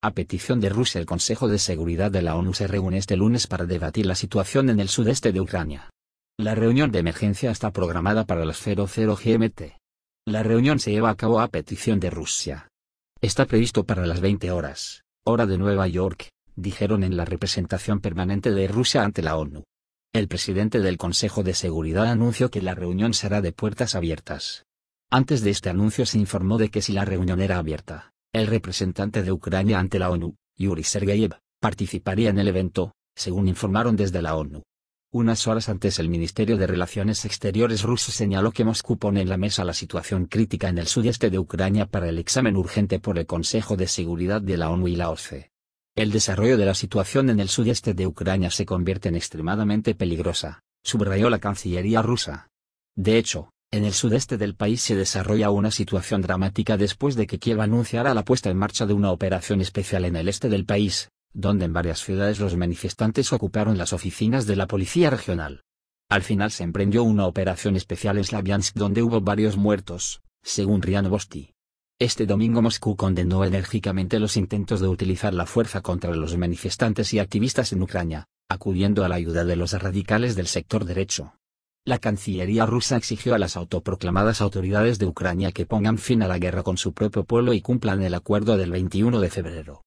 A petición de Rusia el Consejo de Seguridad de la ONU se reúne este lunes para debatir la situación en el sudeste de Ucrania. La reunión de emergencia está programada para las 00 GMT. La reunión se lleva a cabo a petición de Rusia. Está previsto para las 20 horas, hora de Nueva York, dijeron en la representación permanente de Rusia ante la ONU. El presidente del Consejo de Seguridad anunció que la reunión será de puertas abiertas. Antes de este anuncio se informó de que si la reunión era abierta, el representante de Ucrania ante la ONU, Yuri Sergeyev, participaría en el evento, según informaron desde la ONU. Unas horas antes el Ministerio de Relaciones Exteriores ruso señaló que Moscú pone en la mesa la situación crítica en el sudeste de Ucrania para el examen urgente por el Consejo de Seguridad de la ONU y la OCE. El desarrollo de la situación en el sudeste de Ucrania se convierte en extremadamente peligrosa, subrayó la Cancillería rusa. De hecho, en el sudeste del país se desarrolla una situación dramática después de que Kiev anunciara la puesta en marcha de una operación especial en el este del país, donde en varias ciudades los manifestantes ocuparon las oficinas de la policía regional. Al final se emprendió una operación especial en Slavyansk donde hubo varios muertos, según Rianovosti. Este domingo Moscú condenó enérgicamente los intentos de utilizar la fuerza contra los manifestantes y activistas en Ucrania, acudiendo a la ayuda de los radicales del sector derecho la Cancillería rusa exigió a las autoproclamadas autoridades de Ucrania que pongan fin a la guerra con su propio pueblo y cumplan el acuerdo del 21 de febrero.